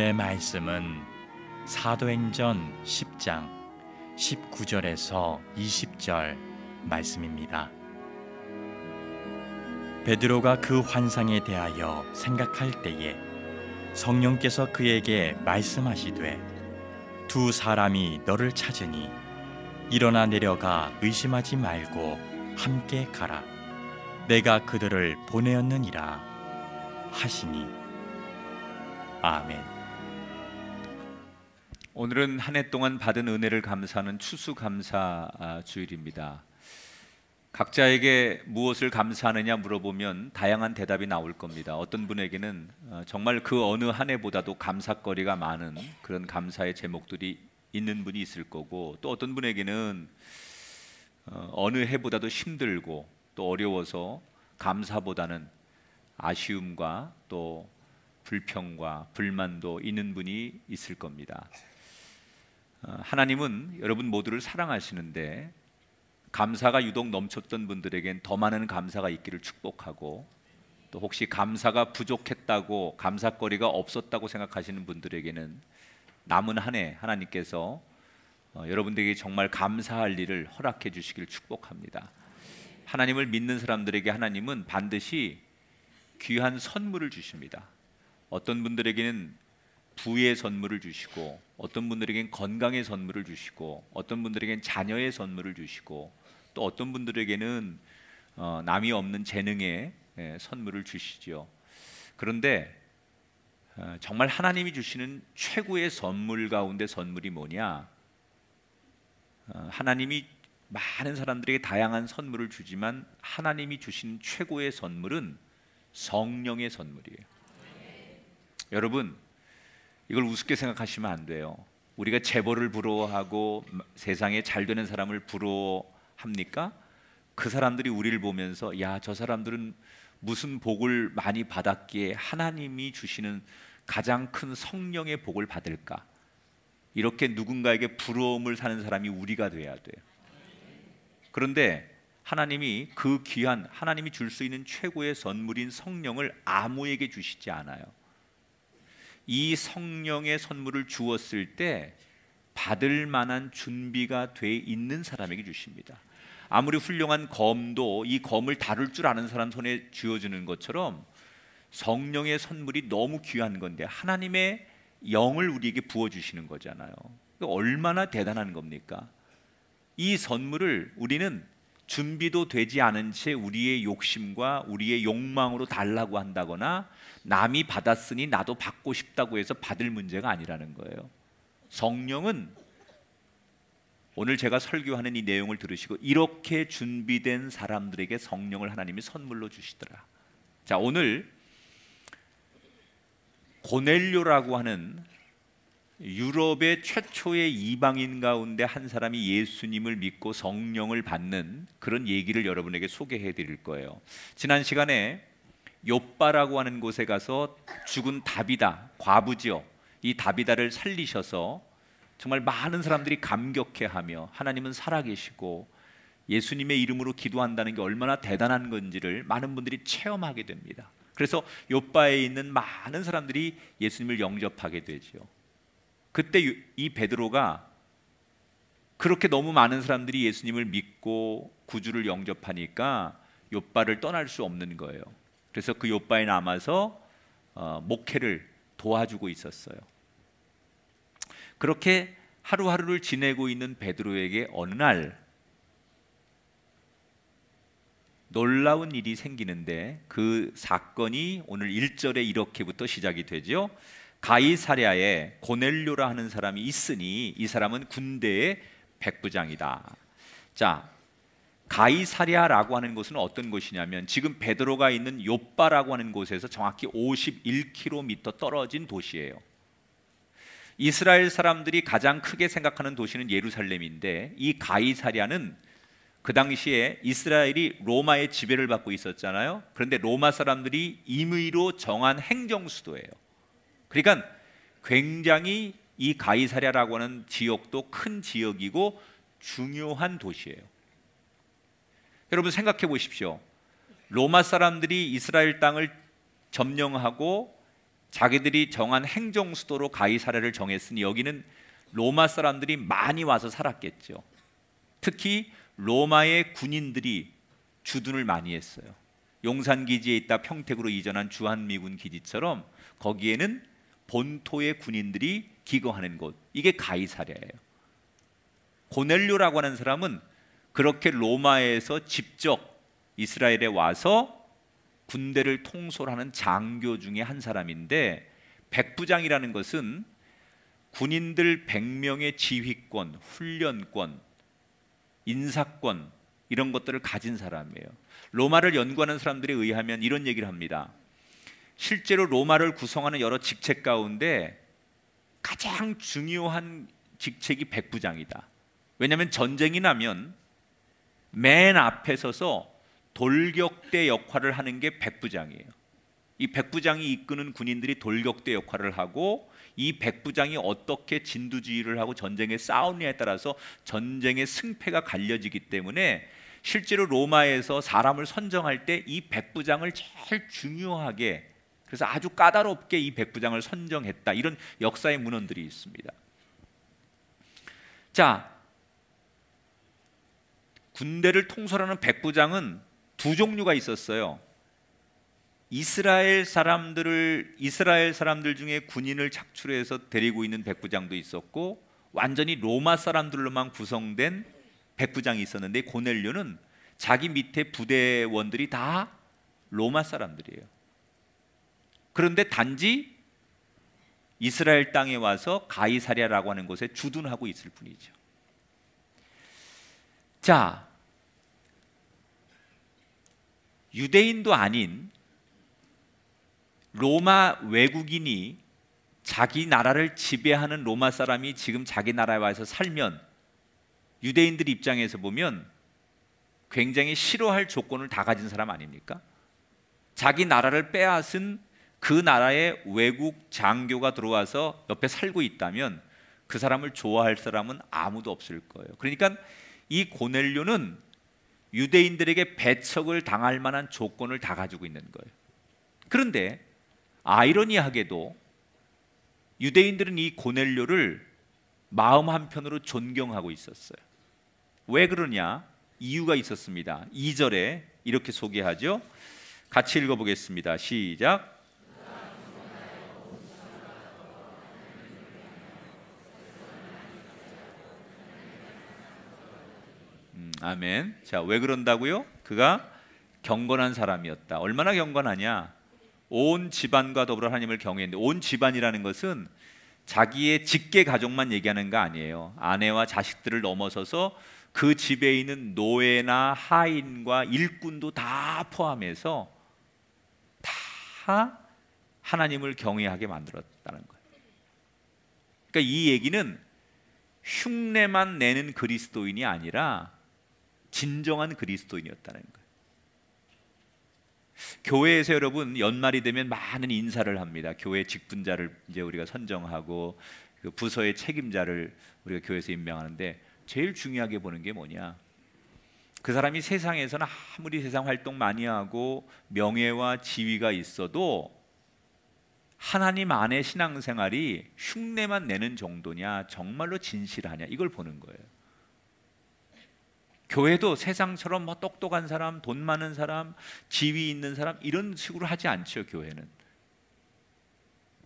오늘의 말씀은 사도행전 10장 19절에서 20절 말씀입니다. 베드로가 그 환상에 대하여 생각할 때에 성령께서 그에게 말씀하시되 두 사람이 너를 찾으니 일어나 내려가 의심하지 말고 함께 가라 내가 그들을 보내었느니라 하시니 아멘. 오늘은 한 해 동안 받은 은혜를 감사하는 추수감사 아, 주일입니다. 각자에게 무엇을 감사하느냐 물어보면 다양한 대답이 나올 겁니다. 어떤 분에게는 어, 정말 그 어느 한 해보다도 감사거리가 많은 그런 감사의 제목들이 있는 분이 있을 거고 또 어떤 분에게는 어, 어느 해보다도 힘들고 또 어려워서 감사보다는 아쉬움과 또 불평과 불만도 있는 분이 있을 겁니다. 어, 하나님은 여러분 모두를 사랑하시는데 감사가 유독 넘쳤던 분들에겐 더 많은 감사가 있기를 축복하고 또 혹시 감사가 부족했다고 감사거리가 없었다고 생각하시는 분들에게는 남은 한 해 하나님께서 어, 여러분들에게 정말 감사할 일을 허락해 주시길 축복합니다. 하나님을 믿는 사람들에게 하나님은 반드시 귀한 선물을 주십니다. 어떤 분들에게는 부의 선물을 주시고 어떤 분들에겐 건강의 선물을 주시고 어떤 분들에겐 자녀의 선물을 주시고 또 어떤 분들에게는 어, 남이 없는 재능의 예, 선물을 주시죠. 그런데 어, 정말 하나님이 주시는 최고의 선물 가운데 선물이 뭐냐? 어, 하나님이 많은 사람들에게 다양한 선물을 주지만 하나님이 주신 최고의 선물은 성령의 선물이에요. 네. 여러분 이걸 우습게 생각하시면 안 돼요. 우리가 재벌을 부러워하고 세상에 잘 되는 사람을 부러워합니까? 그 사람들이 우리를 보면서 야, 저 사람들은 무슨 복을 많이 받았기에 하나님이 주시는 가장 큰 성령의 복을 받을까? 이렇게 누군가에게 부러움을 사는 사람이 우리가 돼야 돼요. 그런데 하나님이 그 귀한 하나님이 줄 수 있는 최고의 선물인 성령을 아무에게 주시지 않아요. 이 성령의 선물을 주었을 때 받을 만한 준비가 돼 있는 사람에게 주십니다. 아무리 훌륭한 검도 이 검을 다룰 줄 아는 사람 손에 쥐어주는 것처럼 성령의 선물이 너무 귀한 건데 하나님의 영을 우리에게 부어 주시는 거잖아요. 얼마나 대단한 겁니까? 이 선물을 우리는 준비도 되지 않은 채 우리의 욕심과 우리의 욕망으로 달라고 한다거나 남이 받았으니 나도 받고 싶다고 해서 받을 문제가 아니라는 거예요. 성령은 오늘 제가 설교하는 이 내용을 들으시고 이렇게 준비된 사람들에게 성령을 하나님이 선물로 주시더라. 자, 오늘 고넬료라고 하는 유럽의 최초의 이방인 가운데 한 사람이 예수님을 믿고 성령을 받는 그런 얘기를 여러분에게 소개해 드릴 거예요. 지난 시간에 요바라고 하는 곳에 가서 죽은 다비다 과부지요. 이 다비다를 살리셔서 정말 많은 사람들이 감격해하며 하나님은 살아계시고 예수님의 이름으로 기도한다는 게 얼마나 대단한 건지를 많은 분들이 체험하게 됩니다. 그래서 요바에 있는 많은 사람들이 예수님을 영접하게 되지요. 그때 이 베드로가 그렇게 너무 많은 사람들이 예수님을 믿고 구주를 영접하니까 요바를 떠날 수 없는 거예요. 그래서 그 요바에 남아서 어, 목회를 도와주고 있었어요. 그렇게 하루하루를 지내고 있는 베드로에게 어느 날 놀라운 일이 생기는데 그 사건이 오늘 1절에 이렇게부터 시작이 되지요. 가이사랴에 고넬료라 하는 사람이 있으니 이 사람은 군대의 백부장이다. 자, 가이사랴라고 하는 곳은 어떤 곳이냐면 지금 베드로가 있는 요빠라고 하는 곳에서 정확히 51km 떨어진 도시예요. 이스라엘 사람들이 가장 크게 생각하는 도시는 예루살렘인데 이 가이사랴는 그 당시에 이스라엘이 로마의 지배를 받고 있었잖아요. 그런데 로마 사람들이 임의로 정한 행정 수도예요. 그러니까 굉장히 이 가이사랴라고 하는 지역도 큰 지역이고 중요한 도시예요. 여러분 생각해 보십시오. 로마 사람들이 이스라엘 땅을 점령하고 자기들이 정한 행정 수도로 가이사랴를 정했으니 여기는 로마 사람들이 많이 와서 살았겠죠. 특히 로마의 군인들이 주둔을 많이 했어요. 용산 기지에 있다 평택으로 이전한 주한미군 기지처럼 거기에는 본토의 군인들이 기거하는 곳 이게 가이사랴예요. 고넬료라고 하는 사람은 그렇게 로마에서 직접 이스라엘에 와서 군대를 통솔하는 장교 중에 한 사람인데 백부장이라는 것은 군인들 100명의 지휘권, 훈련권, 인사권 이런 것들을 가진 사람이에요. 로마를 연구하는 사람들에 의하면 이런 얘기를 합니다. 실제로 로마를 구성하는 여러 직책 가운데 가장 중요한 직책이 백부장이다. 왜냐하면 전쟁이 나면 맨 앞에 서서 돌격대 역할을 하는 게 백부장이에요. 이 백부장이 이끄는 군인들이 돌격대 역할을 하고 이 백부장이 어떻게 진두지휘를 하고 전쟁에 싸우느냐에 따라서 전쟁의 승패가 갈려지기 때문에 실제로 로마에서 사람을 선정할 때 이 백부장을 제일 중요하게 그래서 아주 까다롭게 이 백부장을 선정했다. 이런 역사의 문헌들이 있습니다. 자, 군대를 통솔하는 백부장은 두 종류가 있었어요. 이스라엘 사람들을 이스라엘 사람들 중에 군인을 착출해서 데리고 있는 백부장도 있었고 완전히 로마 사람들로만 구성된 백부장이 있었는데 고넬료는 자기 밑에 부대원들이 다 로마 사람들이에요. 그런데 단지 이스라엘 땅에 와서 가이사랴라고 하는 곳에 주둔하고 있을 뿐이죠. 자, 유대인도 아닌 로마 외국인이 자기 나라를 지배하는 로마 사람이 지금 자기 나라에 와서 살면 유대인들 입장에서 보면 굉장히 싫어할 조건을 다 가진 사람 아닙니까? 자기 나라를 빼앗은 그 나라에 외국 장교가 들어와서 옆에 살고 있다면 그 사람을 좋아할 사람은 아무도 없을 거예요. 그러니까 이 고넬료는 유대인들에게 배척을 당할 만한 조건을 다 가지고 있는 거예요. 그런데 아이러니하게도 유대인들은 이 고넬료를 마음 한편으로 존경하고 있었어요. 왜 그러냐? 이유가 있었습니다. 2절에 이렇게 소개하죠. 같이 읽어보겠습니다. 시작. 아멘. 자, 왜 그런다고요? 그가 경건한 사람이었다. 얼마나 경건하냐? 온 집안과 더불어 하나님을 경외했는데 온 집안이라는 것은 자기의 직계 가족만 얘기하는 거 아니에요. 아내와 자식들을 넘어서서 그 집에 있는 노예나 하인과 일꾼도 다 포함해서 다 하나님을 경외하게 만들었다는 거예요. 그러니까 이 얘기는 흉내만 내는 그리스도인이 아니라 진정한 그리스도인이었다는 거예요. 교회에서 여러분 연말이 되면 많은 인사를 합니다. 교회 직분자를 이제 우리가 선정하고 그 부서의 책임자를 우리가 교회에서 임명하는데 제일 중요하게 보는 게 뭐냐? 그 사람이 세상에서는 아무리 세상 활동 많이 하고 명예와 지위가 있어도 하나님 안의 신앙생활이 흉내만 내는 정도냐 정말로 진실하냐 이걸 보는 거예요. 교회도 세상처럼 뭐 똑똑한 사람, 돈 많은 사람, 지위 있는 사람 이런 식으로 하지 않죠, 교회는.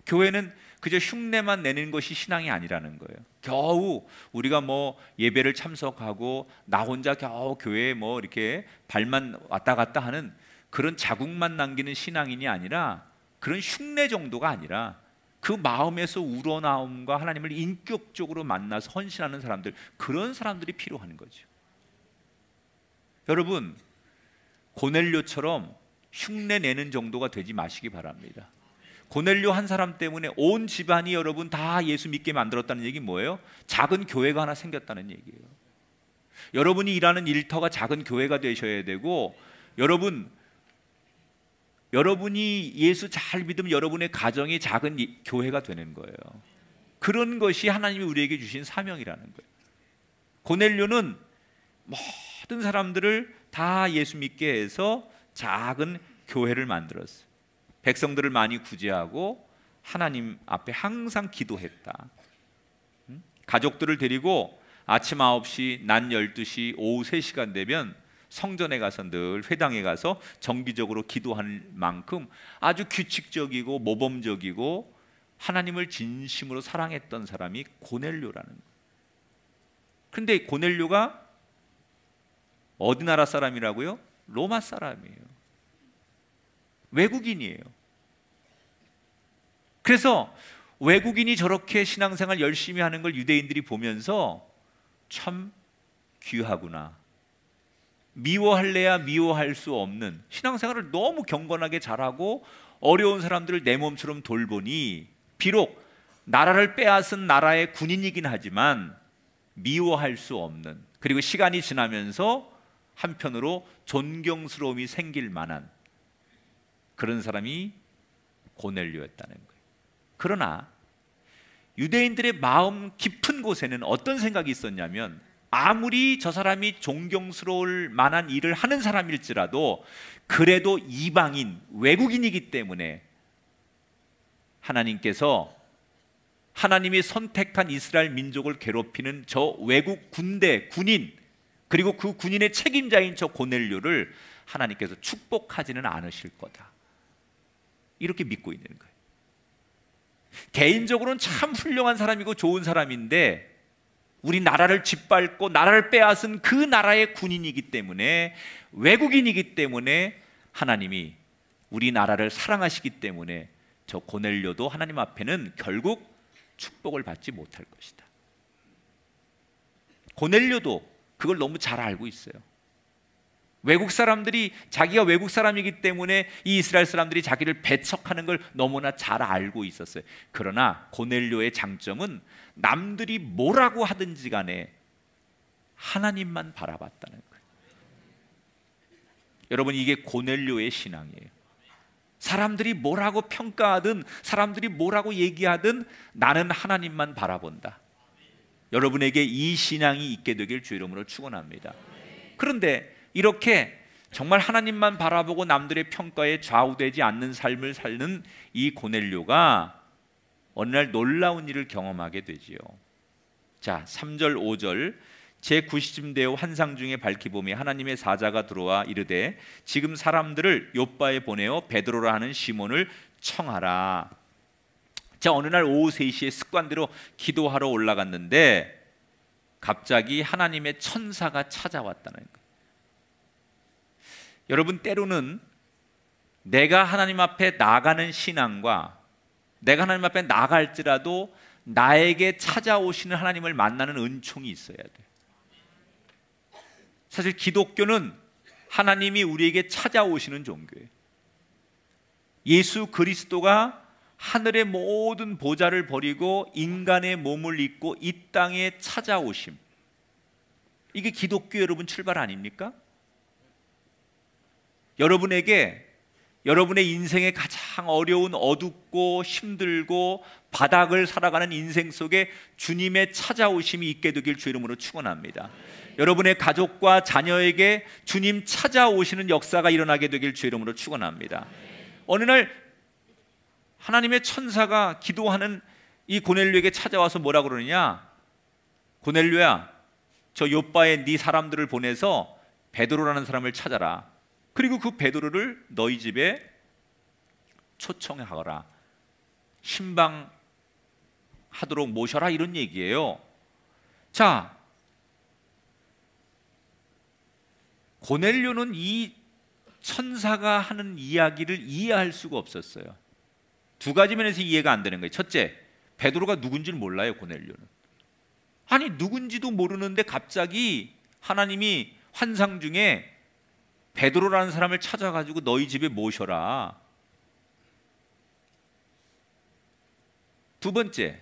교회는 그저 흉내만 내는 것이 신앙이 아니라는 거예요. 겨우 우리가 뭐 예배를 참석하고 나 혼자 겨우 교회에 뭐 이렇게 발만 왔다 갔다 하는 그런 자국만 남기는 신앙인이 아니라 그런 흉내 정도가 아니라 그 마음에서 우러나옴과 하나님을 인격적으로 만나서 헌신하는 사람들 그런 사람들이 필요한 거죠. 여러분 고넬료처럼 흉내 내는 정도가 되지 마시기 바랍니다. 고넬료 한 사람 때문에 온 집안이 여러분 다 예수 믿게 만들었다는 얘기 뭐예요? 작은 교회가 하나 생겼다는 얘기예요. 여러분이 일하는 일터가 작은 교회가 되셔야 되고 여러분 여러분이 예수 잘 믿으면 여러분의 가정이 작은 교회가 되는 거예요. 그런 것이 하나님이 우리에게 주신 사명이라는 거예요. 고넬료는 뭐 모든 사람들을 다 예수 믿게 해서 작은 교회를 만들었어요. 백성들을 많이 구제하고 하나님 앞에 항상 기도했다. 가족들을 데리고 아침 9시, 낮 12시, 오후 3시간 되면 성전에 가서 늘 회당에 가서 정기적으로 기도하는 만큼 아주 규칙적이고 모범적이고 하나님을 진심으로 사랑했던 사람이 고넬료라는 거예요. 근데 고넬료가 어디 나라 사람이라고요? 로마 사람이에요. 외국인이에요. 그래서 외국인이 저렇게 신앙생활 열심히 하는 걸 유대인들이 보면서 참 귀하구나. 미워할래야 미워할 수 없는 신앙생활을 너무 경건하게 잘하고 어려운 사람들을 내 몸처럼 돌보니 비록 나라를 빼앗은 나라의 군인이긴 하지만 미워할 수 없는 그리고 시간이 지나면서 한편으로 존경스러움이 생길 만한 그런 사람이 고넬료였다는 거예요. 그러나 유대인들의 마음 깊은 곳에는 어떤 생각이 있었냐면 아무리 저 사람이 존경스러울 만한 일을 하는 사람일지라도 그래도 이방인, 외국인이기 때문에 하나님께서 하나님이 선택한 이스라엘 민족을 괴롭히는 저 외국 군대, 군인, 그리고 그 군인의 책임자인 저 고넬료를 하나님께서 축복하지는 않으실 거다. 이렇게 믿고 있는 거예요. 개인적으로는 참 훌륭한 사람이고 좋은 사람인데 우리 나라를 짓밟고 나라를 빼앗은 그 나라의 군인이기 때문에 외국인이기 때문에 하나님이 우리 나라를 사랑하시기 때문에 저 고넬료도 하나님 앞에는 결국 축복을 받지 못할 것이다. 고넬료도 그걸 너무 잘 알고 있어요. 외국 사람들이 자기가 외국 사람이기 때문에 이 이스라엘 사람들이 자기를 배척하는 걸 너무나 잘 알고 있었어요. 그러나 고넬료의 장점은 남들이 뭐라고 하든지 간에 하나님만 바라봤다는 거예요. 여러분 이게 고넬료의 신앙이에요. 사람들이 뭐라고 평가하든 사람들이 뭐라고 얘기하든 나는 하나님만 바라본다. 여러분에게 이 신앙이 있게 되길 주 이름으로 축원합니다. 그런데 이렇게 정말 하나님만 바라보고 남들의 평가에 좌우되지 않는 삶을 사는 이 고넬료가 어느 날 놀라운 일을 경험하게 되지요. 자, 3절 5절 제90쯤 되어 환상 중에 밝히 보니 하나님의 사자가 들어와 이르되 지금 사람들을 요바에 보내어 베드로라 하는 시몬을 청하라. 자, 어느 날 오후 3시에 습관대로 기도하러 올라갔는데 갑자기 하나님의 천사가 찾아왔다는 거예요. 여러분 때로는 내가 하나님 앞에 나가는 신앙과 내가 하나님 앞에 나갈지라도 나에게 찾아오시는 하나님을 만나는 은총이 있어야 돼. 사실 기독교는 하나님이 우리에게 찾아오시는 종교예요. 예수 그리스도가 하늘의 모든 보좌를 버리고 인간의 몸을 입고 이 땅에 찾아오심. 이게 기독교 여러분 출발 아닙니까? 여러분에게 여러분의 인생에 가장 어려운 어둡고 힘들고 바닥을 살아가는 인생 속에 주님의 찾아오심이 있게 되길 주 이름으로 축원합니다. 여러분의 가족과 자녀에게 주님 찾아오시는 역사가 일어나게 되길 주 이름으로 축원합니다. 어느 날 하나님의 천사가 기도하는 이 고넬료에게 찾아와서 뭐라 그러느냐? 고넬료야, 저 요바에 네 사람들을 보내서 베드로라는 사람을 찾아라. 그리고 그 베드로를 너희 집에 초청하거라. 신방하도록 모셔라 이런 얘기예요. 자, 고넬료는 이 천사가 하는 이야기를 이해할 수가 없었어요. 두 가지 면에서 이해가 안 되는 거예요. 첫째, 베드로가 누군지를 몰라요, 고넬료는. 아니, 누군지도 모르는데 갑자기 하나님이 환상 중에 베드로라는 사람을 찾아 가지고 너희 집에 모셔라. 두 번째,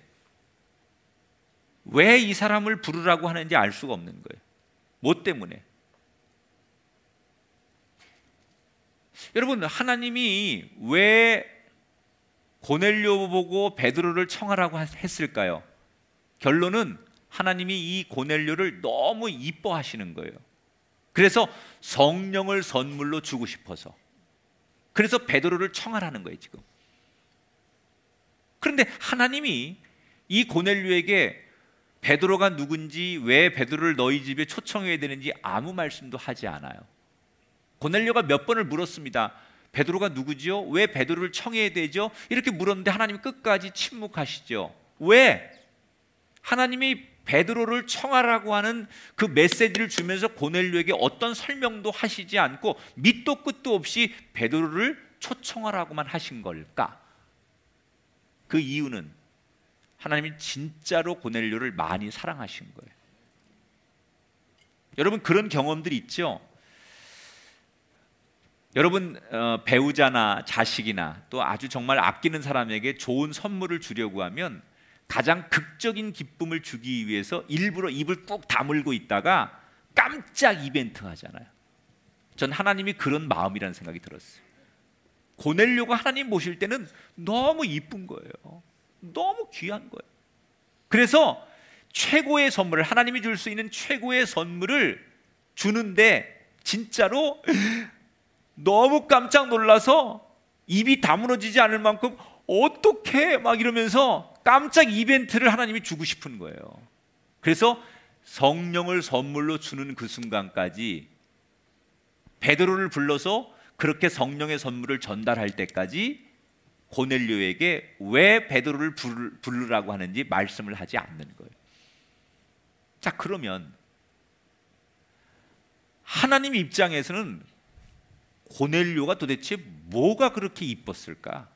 왜 이 사람을 부르라고 하는지 알 수가 없는 거예요. 뭐 때문에? 여러분, 하나님이 왜 고넬료 보고 베드로를 청하라고 했을까요? 결론은 하나님이 이 고넬료를 너무 이뻐하시는 거예요. 그래서 성령을 선물로 주고 싶어서. 그래서 베드로를 청하라는 거예요, 지금. 그런데 하나님이 이 고넬료에게 베드로가 누군지 왜 베드로를 너희 집에 초청해야 되는지 아무 말씀도 하지 않아요. 고넬료가 몇 번을 물었습니다. 베드로가 누구지요? 왜 베드로를 청해야 되죠? 이렇게 물었는데 하나님 끝까지 침묵하시죠. 왜? 하나님이 베드로를 청하라고 하는 그 메시지를 주면서 고넬료에게 어떤 설명도 하시지 않고 밑도 끝도 없이 베드로를 초청하라고만 하신 걸까? 그 이유는 하나님이 진짜로 고넬료를 많이 사랑하신 거예요. 여러분 그런 경험들 있죠? 여러분 어, 배우자나 자식이나 또 아주 정말 아끼는 사람에게 좋은 선물을 주려고 하면 가장 극적인 기쁨을 주기 위해서 일부러 입을 꾹 다물고 있다가 깜짝 이벤트 하잖아요. 전 하나님이 그런 마음이라는 생각이 들었어요. 고내려고 하나님 모실 때는 너무 이쁜 거예요. 너무 귀한 거예요. 그래서 최고의 선물을 하나님이 줄 수 있는 최고의 선물을 주는데 진짜로 너무 깜짝 놀라서 입이 다물어지지 않을 만큼 어떻게 막 이러면서 깜짝 이벤트를 하나님이 주고 싶은 거예요. 그래서 성령을 선물로 주는 그 순간까지 베드로를 불러서 그렇게 성령의 선물을 전달할 때까지 고넬료에게 왜 베드로를 부르라고 하는지 말씀을 하지 않는 거예요. 자, 그러면 하나님 입장에서는 고넬료가 도대체 뭐가 그렇게 이뻤을까?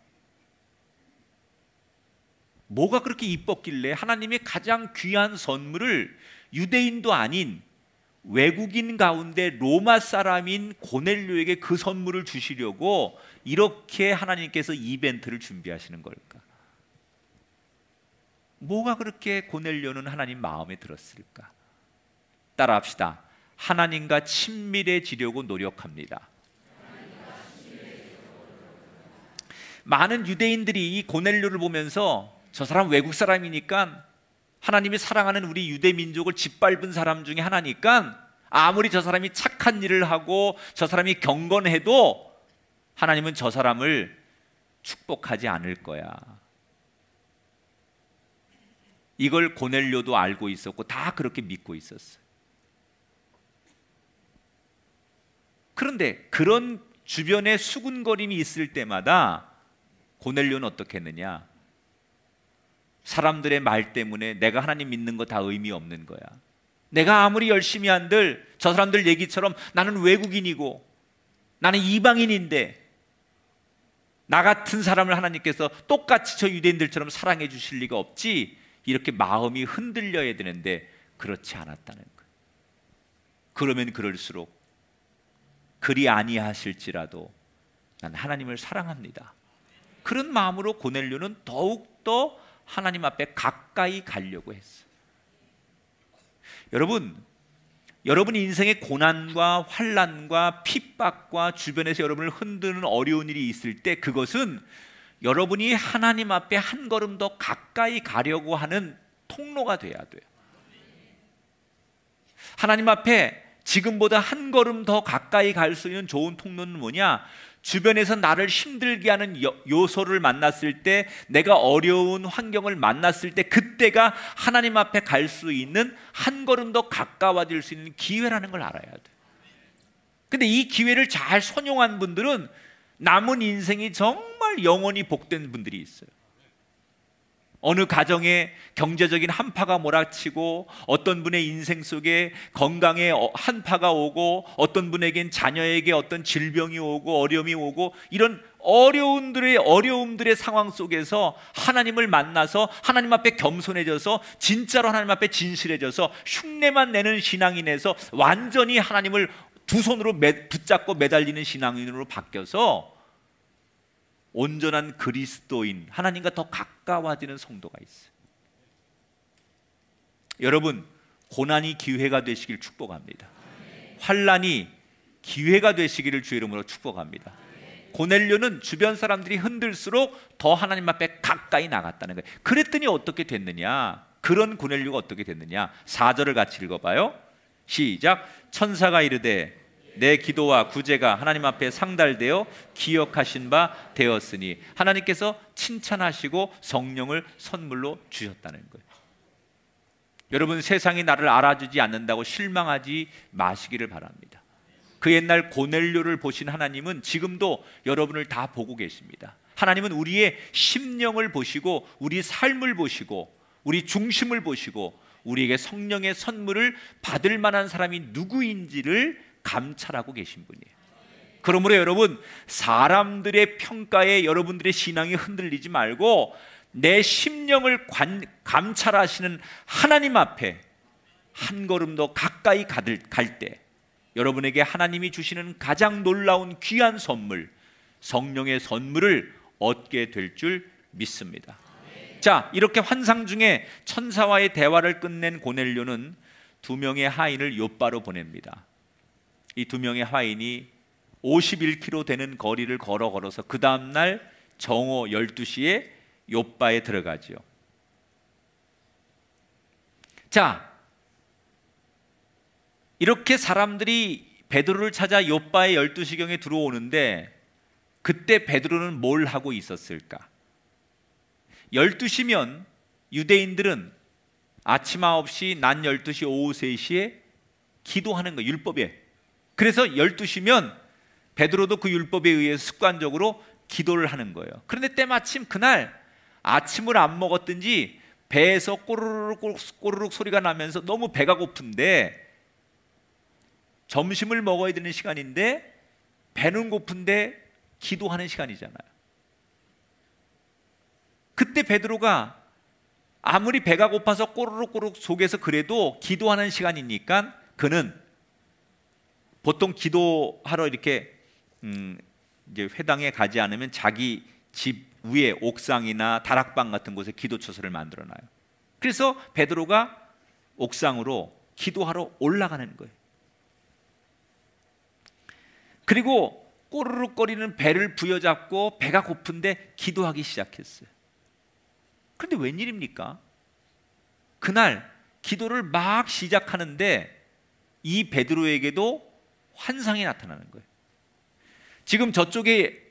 뭐가 그렇게 이뻤길래 하나님의 가장 귀한 선물을 유대인도 아닌 외국인 가운데 로마 사람인 고넬료에게 그 선물을 주시려고 이렇게 하나님께서 이벤트를 준비하시는 걸까? 뭐가 그렇게 고넬료는 하나님 마음에 들었을까? 따라합시다. 하나님과 친밀해지려고 노력합니다. 많은 유대인들이 이 고넬료를 보면서 저 사람 외국 사람이니까 하나님이 사랑하는 우리 유대 민족을 짓밟은 사람 중에 하나니까 아무리 저 사람이 착한 일을 하고 저 사람이 경건해도 하나님은 저 사람을 축복하지 않을 거야. 이걸 고넬료도 알고 있었고 다 그렇게 믿고 있었어요. 그런데 그런 주변에 수군거림이 있을 때마다 고넬료는 어떻게 했느냐? 사람들의 말 때문에 내가 하나님 믿는 거 다 의미 없는 거야. 내가 아무리 열심히 한들 저 사람들 얘기처럼 나는 외국인이고 나는 이방인인데 나 같은 사람을 하나님께서 똑같이 저 유대인들처럼 사랑해 주실 리가 없지 이렇게 마음이 흔들려야 되는데 그렇지 않았다는 거예 그러면 그럴수록 그리 아니하실지라도 난 하나님을 사랑합니다. 그런 마음으로 고넬료는 더욱더 하나님 앞에 가까이 가려고 했어. 여러분, 여러분 인생의 고난과 환란과 핍박과 주변에서 여러분을 흔드는 어려운 일이 있을 때 그것은 여러분이 하나님 앞에 한 걸음 더 가까이 가려고 하는 통로가 돼야 돼요. 하나님 앞에 지금보다 한 걸음 더 가까이 갈 수 있는 좋은 통로는 뭐냐? 주변에서 나를 힘들게 하는 요소를 만났을 때 내가 어려운 환경을 만났을 때 그때가 하나님 앞에 갈 수 있는 한 걸음 더 가까워질 수 있는 기회라는 걸 알아야 돼. 근데 이 기회를 잘 선용한 분들은 남은 인생이 정말 영원히 복된 분들이 있어요. 어느 가정에 경제적인 한파가 몰아치고 어떤 분의 인생 속에 건강에 어, 한파가 오고 어떤 분에겐 자녀에게 어떤 질병이 오고 어려움이 오고 이런 어려움들의 어려움들의 상황 속에서 하나님을 만나서 하나님 앞에 겸손해져서 진짜로 하나님 앞에 진실해져서 흉내만 내는 신앙인에서 완전히 하나님을 두 손으로 매, 붙잡고 매달리는 신앙인으로 바뀌어서 온전한 그리스도인 하나님과 더 가까워지는 성도가 있어요. 여러분 고난이 기회가 되시길 축복합니다. 환란이 기회가 되시기를 주 이름으로 축복합니다. 고넬료는 주변 사람들이 흔들수록 더 하나님 앞에 가까이 나갔다는 거예요. 그랬더니 어떻게 됐느냐? 그런 고넬료가 어떻게 됐느냐? 4절을 같이 읽어봐요. 시작. 천사가 이르되 내 기도와 구제가 하나님 앞에 상달되어 기억하신 바 되었으니 하나님께서 칭찬하시고 성령을 선물로 주셨다는 거예요. 여러분 세상이 나를 알아주지 않는다고 실망하지 마시기를 바랍니다. 그 옛날 고넬료를 보신 하나님은 지금도 여러분을 다 보고 계십니다. 하나님은 우리의 심령을 보시고 우리 삶을 보시고 우리 중심을 보시고 우리에게 성령의 선물을 받을 만한 사람이 누구인지를 감찰하고 계신 분이에요. 그러므로 여러분 사람들의 평가에 여러분들의 신앙이 흔들리지 말고 내 심령을 관, 감찰하시는 하나님 앞에 한 걸음 더 가까이 갈때 여러분에게 하나님이 주시는 가장 놀라운 귀한 선물 성령의 선물을 얻게 될 줄 믿습니다. 자, 이렇게 환상 중에 천사와의 대화를 끝낸 고넬료는 두 명의 하인을 요바로 보냅니다. 이두 명의 하인이 51km 되는 거리를 걸어 걸어서 그 다음 날 정오 12시에 요바에 들어가지요. 자. 이렇게 사람들이 베드로를 찾아 요바의 12시경에 들어오는데 그때 베드로는 뭘 하고 있었을까? 12시면 유대인들은 아침 9시, 낮 12시, 오후 3시에 기도하는 거 율법에 그래서 12시면 베드로도 그 율법에 의해 습관적으로 기도를 하는 거예요. 그런데 때마침 그날 아침을 안 먹었든지 배에서 꼬르륵 꼬르륵 소리가 나면서 너무 배가 고픈데 점심을 먹어야 되는 시간인데 배는 고픈데 기도하는 시간이잖아요. 그때 베드로가 아무리 배가 고파서 꼬르륵 꼬르륵 속에서 그래도 기도하는 시간이니까 그는 보통 기도하러 이렇게 음, 이제 회당에 가지 않으면 자기 집 위에 옥상이나 다락방 같은 곳에 기도 처소를 만들어 놔요. 그래서 베드로가 옥상으로 기도하러 올라가는 거예요. 그리고 꼬르륵거리는 배를 부여잡고 배가 고픈데 기도하기 시작했어요. 그런데 웬일입니까? 그날 기도를 막 시작하는데 이 베드로에게도 환상이 나타나는 거예요. 지금 저쪽에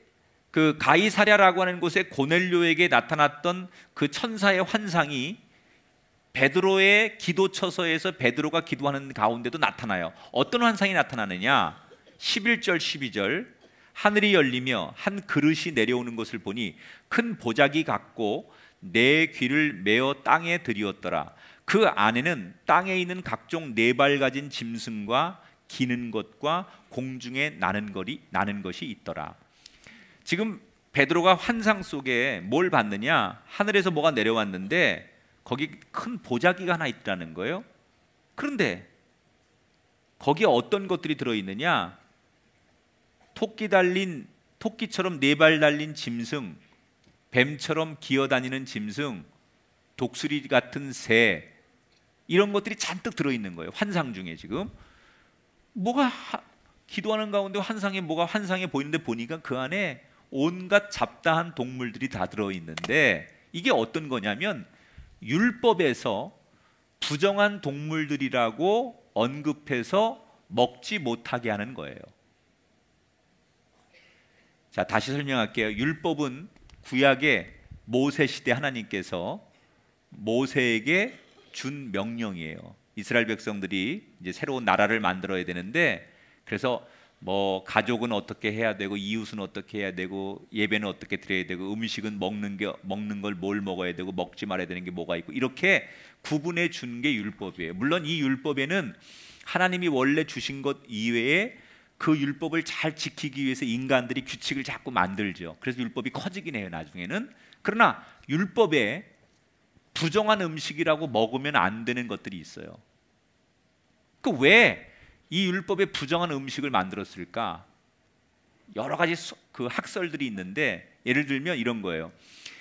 그 가이사랴라고 하는 곳에 고넬료에게 나타났던 그 천사의 환상이 베드로의 기도 처서에서 베드로가 기도하는 가운데도 나타나요. 어떤 환상이 나타나느냐? 11절 12절 하늘이 열리며 한 그릇이 내려오는 것을 보니 큰 보자기 같고 내 귀를 메어 땅에 들이었더라. 그 안에는 땅에 있는 각종 네발 가진 짐승과 기는 것과 공중에 나는 거리 나는 것이 있더라. 지금 베드로가 환상 속에 뭘 봤느냐? 하늘에서 뭐가 내려왔는데 거기 큰 보자기가 하나 있다는 거예요. 그런데 거기에 어떤 것들이 들어 있느냐? 토끼 달린 토끼처럼 네 발 달린 짐승, 뱀처럼 기어다니는 짐승, 독수리 같은 새 이런 것들이 잔뜩 들어 있는 거예요. 환상 중에 지금 뭐가 기도하는 가운데 환상에 뭐가 환상에 보이는데 보니까 그 안에 온갖 잡다한 동물들이 다 들어 있는데 이게 어떤 거냐면 율법에서 부정한 동물들이라고 언급해서 먹지 못하게 하는 거예요. 자, 다시 설명할게요. 율법은 구약의 모세 시대 하나님께서 모세에게 준 명령이에요. 이스라엘 백성들이 이제 새로운 나라를 만들어야 되는데 그래서 뭐 가족은 어떻게 해야 되고 이웃은 어떻게 해야 되고 예배는 어떻게 드려야 되고 음식은 먹는 게 먹는 걸 뭘 먹어야 되고 먹지 말아야 되는 게 뭐가 있고 이렇게 구분해 준 게 율법이에요. 물론 이 율법에는 하나님이 원래 주신 것 이외에 그 율법을 잘 지키기 위해서 인간들이 규칙을 자꾸 만들죠. 그래서 율법이 커지긴 해요 나중에는. 그러나 율법에 부정한 음식이라고 먹으면 안 되는 것들이 있어요. 그 왜 이 율법에 부정한 음식을 만들었을까? 여러 가지 그 학설들이 있는데 예를 들면 이런 거예요.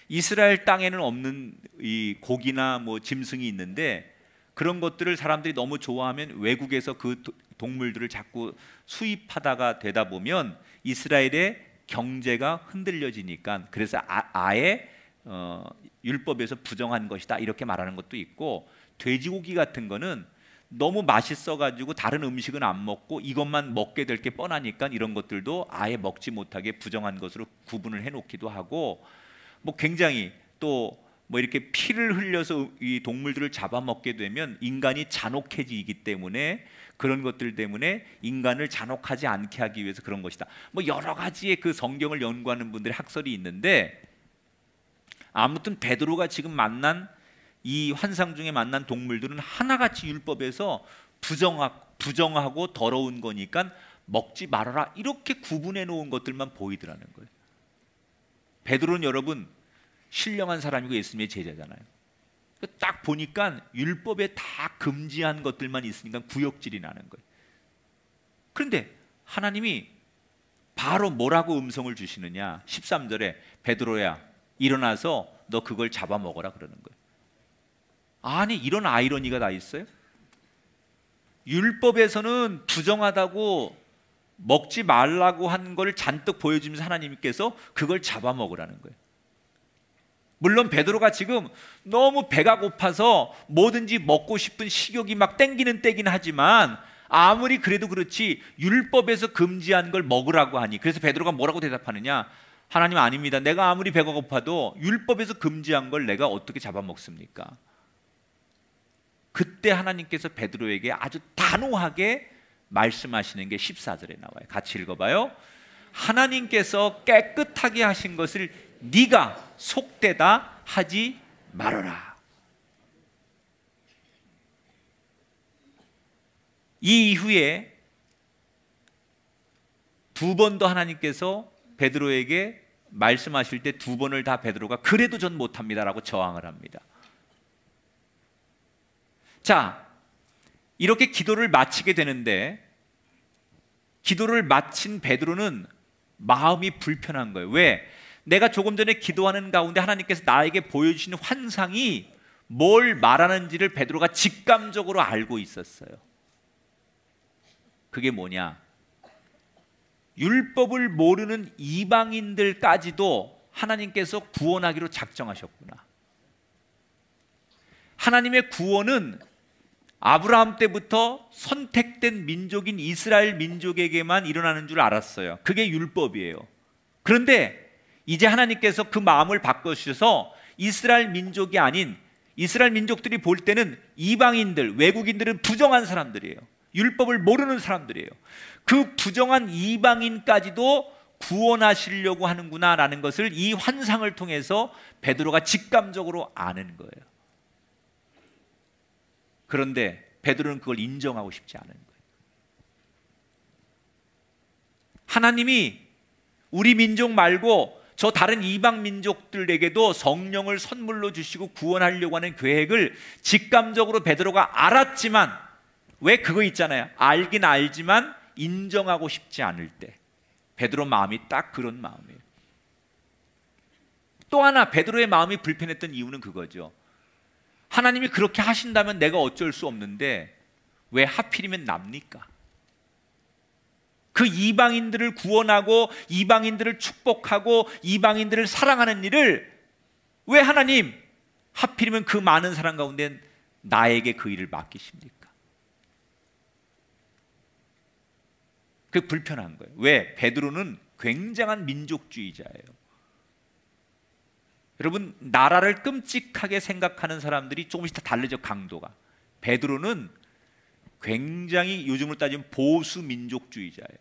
이스라엘 땅에는 없는 이 고기나 뭐 짐승이 있는데 그런 것들을 사람들이 너무 좋아하면 외국에서 그 동물들을 자꾸 수입하다가 되다 보면 이스라엘의 경제가 흔들려지니까 그래서 아, 예 어, 율법에서 부정한 것이다 이렇게 말하는 것도 있고 돼지고기 같은 거는 너무 맛있어 가지고 다른 음식은 안 먹고 이것만 먹게 될 게 뻔하니까 이런 것들도 아예 먹지 못하게 부정한 것으로 구분을 해 놓기도 하고 뭐 굉장히 또 뭐 이렇게 피를 흘려서 이 동물들을 잡아먹게 되면 인간이 잔혹해지기 때문에 그런 것들 때문에 인간을 잔혹하지 않게 하기 위해서 그런 것이다. 뭐 여러 가지의 그 성경을 연구하는 분들의 학설이 있는데 아무튼 베드로가 지금 만난 이 환상 중에 만난 동물들은 하나같이 율법에서 부정하, 고 더러운 거니까 먹지 말아라 이렇게 구분해 놓은 것들만 보이더라는 거예요. 베드로는 여러분 신령한 사람이고 예수님의 제자잖아요. 그 딱 보니까 율법에 다 금지한 것들만 있으니까 구역질이 나는 거예요. 그런데 하나님이 바로 뭐라고 음성을 주시느냐? 13절에 베드로야 일어나서 너 그걸 잡아먹어라 그러는 거예요. 아니 이런 아이러니가 다 있어요? 율법에서는 부정하다고 먹지 말라고 한 걸 잔뜩 보여주면서 하나님께서 그걸 잡아먹으라는 거예요. 물론 베드로가 지금 너무 배가 고파서 뭐든지 먹고 싶은 식욕이 막 땡기는 때긴 하지만 아무리 그래도 그렇지 율법에서 금지한 걸 먹으라고 하니 그래서 베드로가 뭐라고 대답하느냐 하나님 아닙니다. 내가 아무리 배가 고파도 율법에서 금지한 걸 내가 어떻게 잡아먹습니까? 그때 하나님께서 베드로에게 아주 단호하게 말씀하시는 게 14절에 나와요. 같이 읽어봐요. 하나님께서 깨끗하게 하신 것을 네가 속되다 하지 말아라. 이 이후에 두 번 더 하나님께서 베드로에게 말씀하실 때 두 번을 다 베드로가 그래도 전 못합니다라고 저항을 합니다. 자, 이렇게 기도를 마치게 되는데 기도를 마친 베드로는 마음이 불편한 거예요. 왜? 내가 조금 전에 기도하는 가운데 하나님께서 나에게 보여주신 환상이 뭘 말하는지를 베드로가 직감적으로 알고 있었어요. 그게 뭐냐? 율법을 모르는 이방인들까지도 하나님께서 구원하기로 작정하셨구나. 하나님의 구원은 아브라함 때부터 선택된 민족인 이스라엘 민족에게만 일어나는 줄 알았어요. 그게 율법이에요. 그런데 이제 하나님께서 그 마음을 바꿔주셔서 이스라엘 민족이 아닌 이스라엘 민족들이 볼 때는 이방인들, 외국인들은 부정한 사람들이에요. 율법을 모르는 사람들이에요. 그 부정한 이방인까지도 구원하시려고 하는구나라는 것을 이 환상을 통해서 베드로가 직감적으로 아는 거예요. 그런데 베드로는 그걸 인정하고 싶지 않은 거예요. 하나님이 우리 민족 말고 저 다른 이방 민족들에게도 성령을 선물로 주시고 구원하려고 하는 계획을 직감적으로 베드로가 알았지만 왜 그거 있잖아요. 알긴 알지만 인정하고 싶지 않을 때 베드로 마음이 딱 그런 마음이에요. 또 하나 베드로의 마음이 불편했던 이유는 그거죠. 하나님이 그렇게 하신다면 내가 어쩔 수 없는데 왜 하필이면 납니까? 그 이방인들을 구원하고 이방인들을 축복하고 이방인들을 사랑하는 일을 왜 하나님 하필이면 그 많은 사람 가운데 나에게 그 일을 맡기십니까? 그 불편한 거예요. 왜? 베드로는 굉장한 민족주의자예요. 여러분 나라를 끔찍하게 생각하는 사람들이 조금씩 다 달라져 강도가. 베드로는 굉장히 요즘으로 따지면 보수 민족주의자예요.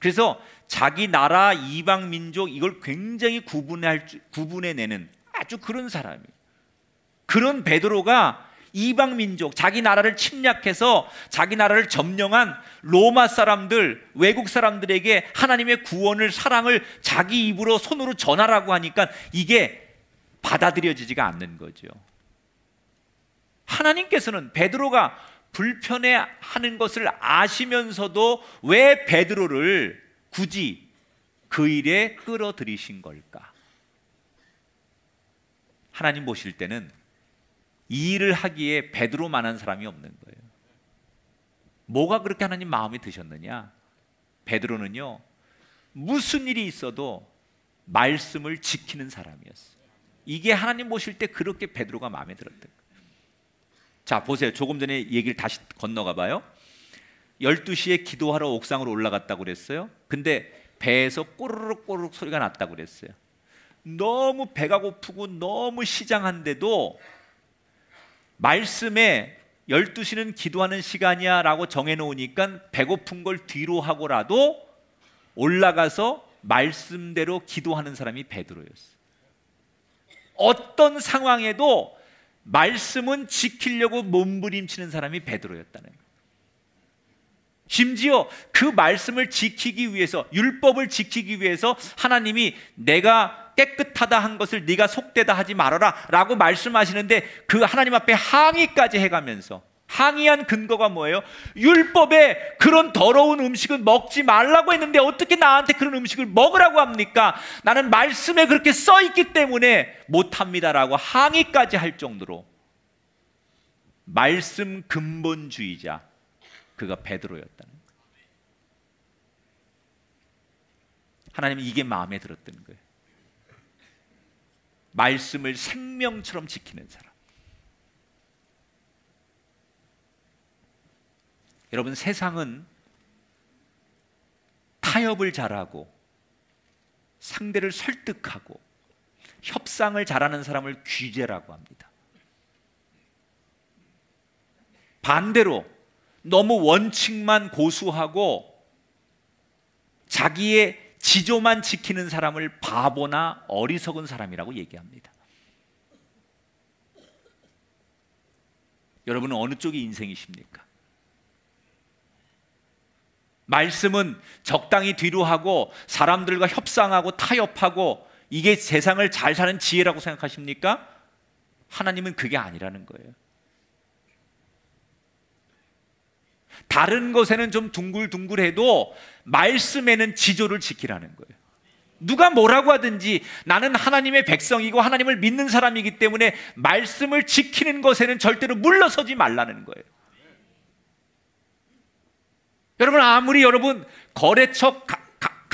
그래서 자기 나라 이방 민족 이걸 굉장히 구분할 구분해내는 아주 그런 사람이. 그런 베드로가 이방 민족, 자기 나라를 침략해서 자기 나라를 점령한 로마 사람들, 외국 사람들에게 하나님의 구원을 사랑을 자기 입으로 손으로 전하라고 하니까 이게 받아들여지지가 않는 거죠. 하나님께서는 베드로가 불편해 하는 것을 아시면서도 왜 베드로를 굳이 그 일에 끌어들이신 걸까? 하나님 보실 때는 이 일을 하기에 베드로만한 사람이 없는 거예요. 뭐가 그렇게 하나님 마음에 드셨느냐? 베드로는요. 무슨 일이 있어도 말씀을 지키는 사람이었어요. 이게 하나님 보실 때 그렇게 베드로가 마음에 들었던 거예요. 자, 보세요. 조금 전에 얘기를 다시 건너가 봐요. 12시에 기도하러 옥상으로 올라갔다고 그랬어요. 근데 배에서 꼬르륵 꼬르륵 소리가 났다고 그랬어요. 너무 배가 고프고 너무 시장한데도 말씀에 12시는 기도하는 시간이야 라고 정해놓으니까 배고픈 걸 뒤로 하고라도 올라가서 말씀대로 기도하는 사람이 베드로였어요. 어떤 상황에도 말씀은 지키려고 몸부림치는 사람이 베드로였다는 거예요. 심지어 그 말씀을 지키기 위해서 율법을 지키기 위해서 하나님이 내가 깨끗하다 한 것을 네가 속되다 하지 말아라 라고 말씀하시는데 그 하나님 앞에 항의까지 해가면서 항의한 근거가 뭐예요? 율법에 그런 더러운 음식은 먹지 말라고 했는데 어떻게 나한테 그런 음식을 먹으라고 합니까? 나는 말씀에 그렇게 써 있기 때문에 못합니다라고 항의까지 할 정도로 말씀 근본주의자 그가 베드로였다는 거예요. 하나님 이게 마음에 들었던 거예요. 말씀을 생명처럼 지키는 사람. 여러분 세상은 타협을 잘하고 상대를 설득하고 협상을 잘하는 사람을 귀재라고 합니다. 반대로 너무 원칙만 고수하고 자기의 지조만 지키는 사람을 바보나 어리석은 사람이라고 얘기합니다. 여러분은 어느 쪽이 인생이십니까? 말씀은 적당히 뒤로 하고 사람들과 협상하고 타협하고 이게 세상을 잘 사는 지혜라고 생각하십니까? 하나님은 그게 아니라는 거예요. 다른 것에는 좀 둥글둥글해도 말씀에는 지조를 지키라는 거예요. 누가 뭐라고 하든지 나는 하나님의 백성이고 하나님을 믿는 사람이기 때문에 말씀을 지키는 것에는 절대로 물러서지 말라는 거예요. 여러분 아무리 여러분 거래처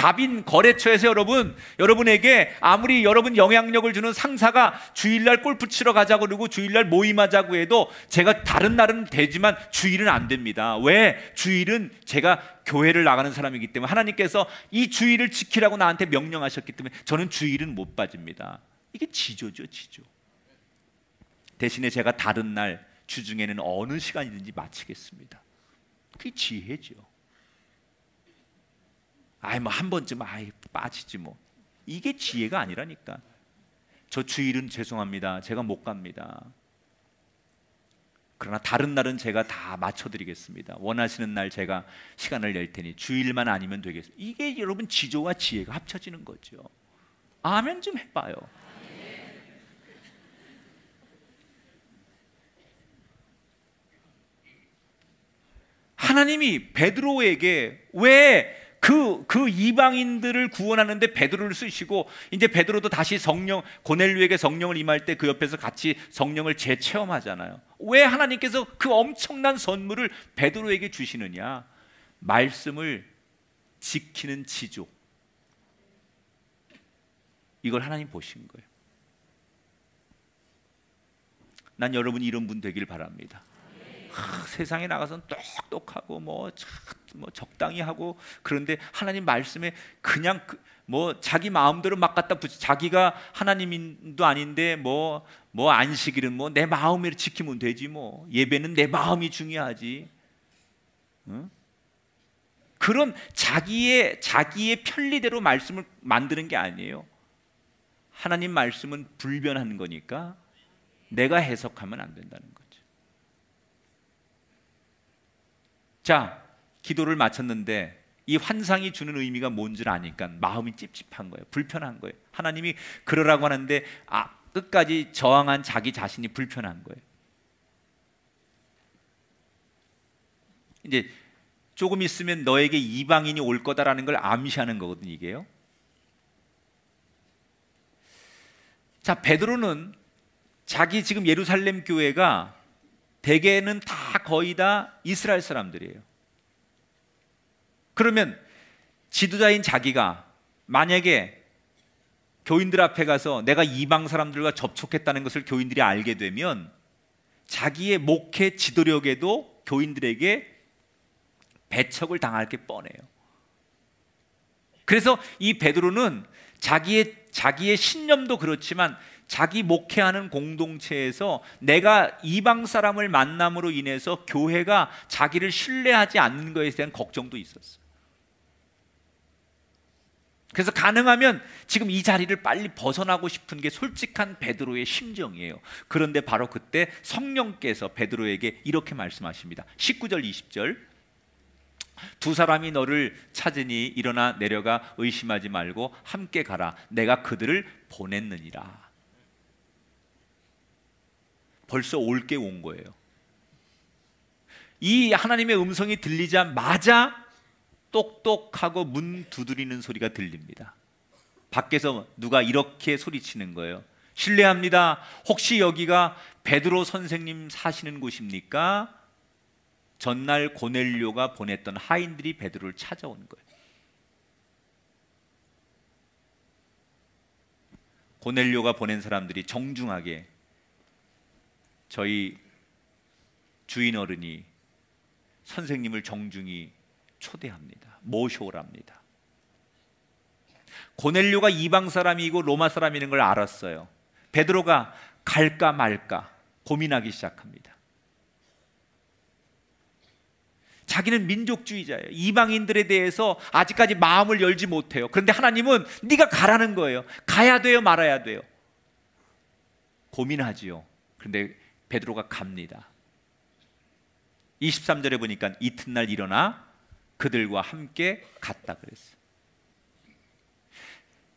갑인 거래처에서 여러분 여러분에게 아무리 여러분 영향력을 주는 상사가 주일날 골프 치러 가자고 그러고 주일날 모임하자고 해도 제가 다른 날은 되지만 주일은 안 됩니다. 왜? 주일은 제가 교회를 나가는 사람이기 때문에 하나님께서 이 주일을 지키라고 나한테 명령하셨기 때문에 저는 주일은 못 빠집니다. 이게 지조죠, 지조. 대신에 제가 다른 날 주중에는 어느 시간이든지 마치겠습니다. 그게 지혜죠. 아이 뭐 한 번쯤 아이 빠지지 뭐. 이게 지혜가 아니라니까. 저 주일은 죄송합니다. 제가 못 갑니다. 그러나 다른 날은 제가 다 맞춰드리겠습니다. 원하시는 날 제가 시간을 낼 테니 주일만 아니면 되겠습니다. 이게 여러분 지조와 지혜가 합쳐지는 거죠. 아멘 좀 해봐요. 하나님이 베드로에게 왜 그, 그 이방인들을 구원하는데 베드로를 쓰시고 이제 베드로도 다시 성령 고넬류에게 성령을 임할 때 그 옆에서 같이 성령을 재체험하잖아요. 왜 하나님께서 그 엄청난 선물을 베드로에게 주시느냐? 말씀을 지키는 지조. 이걸 하나님 보신 거예요. 난 여러분이 이런 분 되길 바랍니다. 아, 세상에 나가서는 똑똑하고 뭐뭐 적당히 하고 그런데 하나님 말씀에 그냥 그, 뭐 자기 마음대로 막 갖다 붙이 자기가 하나님도 아닌데 뭐뭐 뭐 안식일은 뭐내 마음을 지키면 되지 뭐 예배는 내 마음이 중요하지 응? 그런 자기의 자기의 편리대로 말씀을 만드는 게 아니에요 하나님 말씀은 불변한 거니까 내가 해석하면 안 된다는 거죠 자 기도를 마쳤는데 이 환상이 주는 의미가 뭔지 아니까 마음이 찝찝한 거예요. 불편한 거예요. 하나님이 그러라고 하는데 아, 끝까지 저항한 자기 자신이 불편한 거예요. 이제 조금 있으면 너에게 이방인이 올 거다라는 걸 암시하는 거거든요, 이게요. 자, 베드로는 자기 지금 예루살렘 교회가 대개는 다 거의 다 이스라엘 사람들이에요. 그러면 지도자인 자기가 만약에 교인들 앞에 가서 내가 이방 사람들과 접촉했다는 것을 교인들이 알게 되면 자기의 목회 지도력에도 교인들에게 배척을 당할 게 뻔해요. 그래서 이 베드로는 자기의 자기의 신념도 그렇지만 자기 목회하는 공동체에서 내가 이방 사람을 만남으로 인해서 교회가 자기를 신뢰하지 않는 것에 대한 걱정도 있었어. 그래서 가능하면 지금 이 자리를 빨리 벗어나고 싶은 게 솔직한 베드로의 심정이에요. 그런데 바로 그때 성령께서 베드로에게 이렇게 말씀하십니다. 19절 20절 두 사람이 너를 찾으니 일어나 내려가 의심하지 말고 함께 가라. 내가 그들을 보냈느니라. 벌써 올 게 온 거예요. 이 하나님의 음성이 들리자마자 똑똑하고 문 두드리는 소리가 들립니다. 밖에서 누가 이렇게 소리치는 거예요. 실례합니다. 혹시 여기가 베드로 선생님 사시는 곳입니까? 전날 고넬료가 보냈던 하인들이 베드로를 찾아온 거예요. 고넬료가 보낸 사람들이 정중하게 저희 주인 어른이 선생님을 정중히 초대합니다. 모셔오랍니다. 고넬료가 이방 사람이고 로마 사람이라는 걸 알았어요. 베드로가 갈까 말까 고민하기 시작합니다. 자기는 민족주의자예요. 이방인들에 대해서 아직까지 마음을 열지 못해요. 그런데 하나님은 네가 가라는 거예요. 가야 돼요, 말아야 돼요. 고민하지요. 그런데 베드로가 갑니다. 23절에 보니까 이튿날 일어나 그들과 함께 갔다 그랬어요.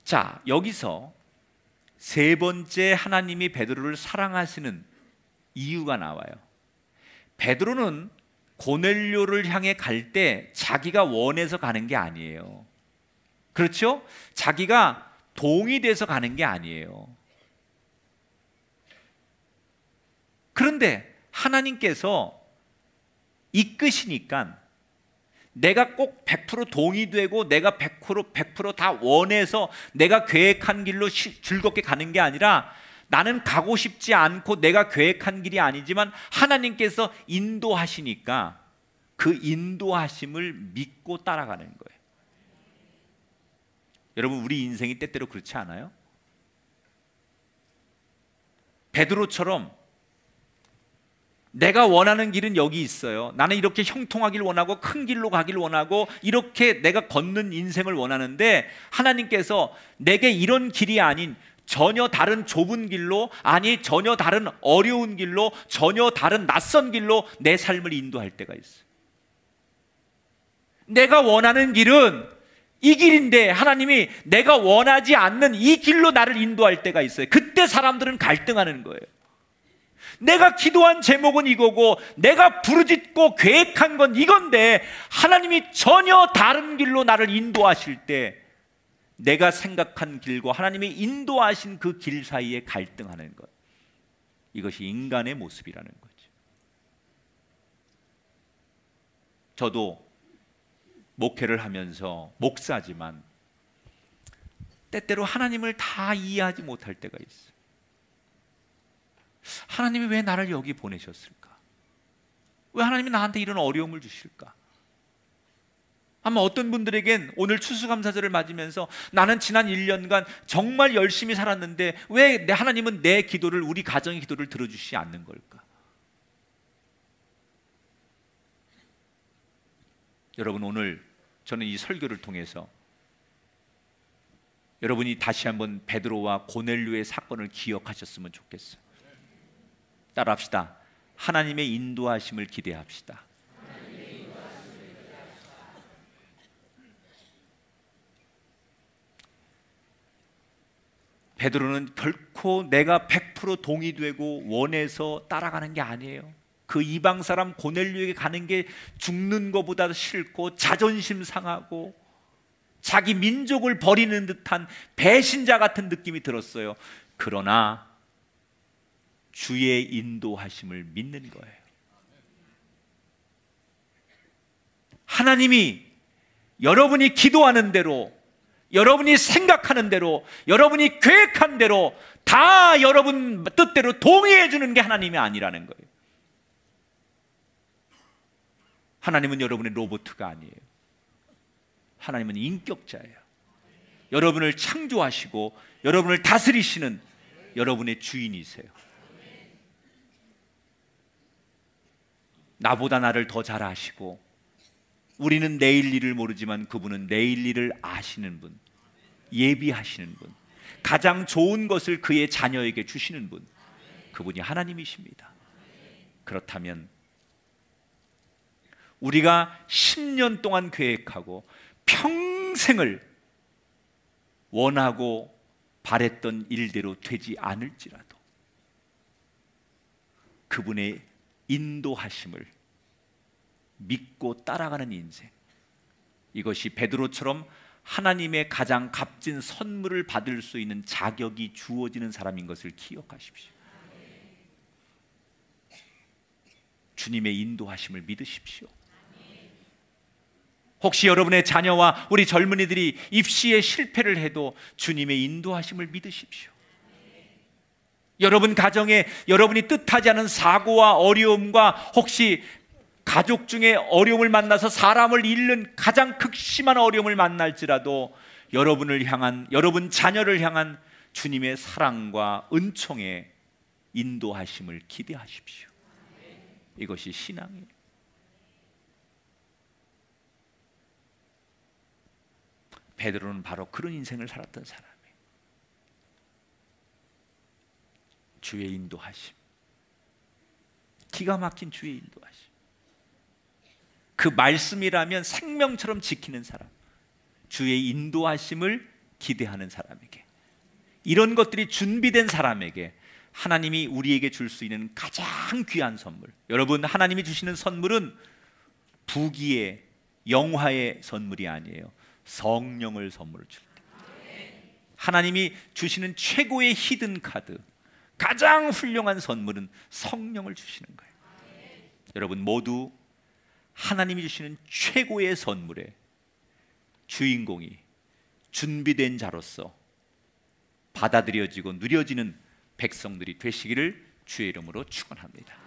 자, 여기서 세 번째 하나님이 베드로를 사랑하시는 이유가 나와요. 베드로는 고넬료를 향해 갈 때 자기가 원해서 가는 게 아니에요. 그렇죠? 자기가 동이돼서 가는 게 아니에요. 그런데 하나님께서 이끄시니까 내가 꼭 100% 동의되고 내가 100% 100%다 원해서 내가 계획한 길로 시, 즐겁게 가는 게 아니라 나는 가고 싶지 않고 내가 계획한 길이 아니지만 하나님께서 인도하시니까 그 인도하심을 믿고 따라가는 거예요. 여러분 우리 인생이 때때로 그렇지 않아요? 베드로처럼 내가 원하는 길은 여기 있어요. 나는 이렇게 형통하길 원하고 큰 길로 가길 원하고 이렇게 내가 걷는 인생을 원하는데 하나님께서 내게 이런 길이 아닌 전혀 다른 좁은 길로 아니 전혀 다른 어려운 길로 전혀 다른 낯선 길로 내 삶을 인도할 때가 있어요. 내가 원하는 길은 이 길인데 하나님이 내가 원하지 않는 이 길로 나를 인도할 때가 있어요. 그때 사람들은 갈등하는 거예요. 내가 기도한 제목은 이거고 내가 부르짖고 계획한 건 이건데 하나님이 전혀 다른 길로 나를 인도하실 때 내가 생각한 길과 하나님이 인도하신 그 길 사이에 갈등하는 것. 이것이 인간의 모습이라는 거죠. 저도 목회를 하면서 목사지만 때때로 하나님을 다 이해하지 못할 때가 있어요. 하나님이 왜 나를 여기 보내셨을까? 왜 하나님이 나한테 이런 어려움을 주실까? 아마 어떤 분들에겐 오늘 추수감사절을 맞으면서 나는 지난 1년간 정말 열심히 살았는데 왜 하나님은 내 기도를 우리 가정의 기도를 들어주시지 않는 걸까? 여러분 오늘 저는 이 설교를 통해서 여러분이 다시 한번 베드로와 고넬류의 사건을 기억하셨으면 좋겠어요. 따라합시다. 하나님의 인도하심을 기대합시다. 베드로는 결코 내가 100% 동의되고 원해서 따라가는 게 아니에요. 그 이방 사람 고넬료에게 가는 게 죽는 것보다 싫고 자존심 상하고 자기 민족을 버리는 듯한 배신자 같은 느낌이 들었어요. 그러나 주의 인도하심을 믿는 거예요. 하나님이 여러분이 기도하는 대로, 여러분이 생각하는 대로, 여러분이 계획한 대로 다 여러분 뜻대로 동의해 주는 게 하나님이 아니라는 거예요. 하나님은 여러분의 로보트가 아니에요. 하나님은 인격자예요. 여러분을 창조하시고 여러분을 다스리시는 여러분의 주인이세요. 나보다 나를 더 잘 아시고 우리는 내일 일을 모르지만 그분은 내일 일을 아시는 분, 예비하시는 분, 가장 좋은 것을 그의 자녀에게 주시는 분, 그분이 하나님이십니다. 그렇다면 우리가 10년 동안 계획하고 평생을 원하고 바랬던 일대로 되지 않을지라도 그분의 인도하심을 믿고 따라가는 인생. 이것이 베드로처럼 하나님의 가장 값진 선물을 받을 수 있는 자격이 주어지는 사람인 것을 기억하십시오. 주님의 인도하심을 믿으십시오. 혹시 여러분의 자녀와 우리 젊은이들이 입시에 실패를 해도 주님의 인도하심을 믿으십시오. 여러분 가정에 여러분이 뜻하지 않은 사고와 어려움과 혹시 가족 중에 어려움을 만나서 사람을 잃는 가장 극심한 어려움을 만날지라도 여러분을 향한 여러분 자녀를 향한 주님의 사랑과 은총에 인도하심을 기대하십시오. 이것이 신앙이에요. 베드로는 바로 그런 인생을 살았던 사람. 주의 인도하심. 기가 막힌 주의 인도하심. 그 말씀이라면 생명처럼 지키는 사람. 주의 인도하심을 기대하는 사람에게. 이런 것들이 준비된 사람에게 하나님이 우리에게 줄 수 있는 가장 귀한 선물. 여러분, 하나님이 주시는 선물은 부귀의 영화의 선물이 아니에요. 성령을 선물로 줍니 하나님이 주시는 최고의 히든 카드. 가장 훌륭한 선물은 성령을 주시는 거예요. 여러분 모두 하나님이 주시는 최고의 선물에 주인공이 준비된 자로서 받아들여지고 누려지는 백성들이 되시기를 주의 이름으로 축원합니다.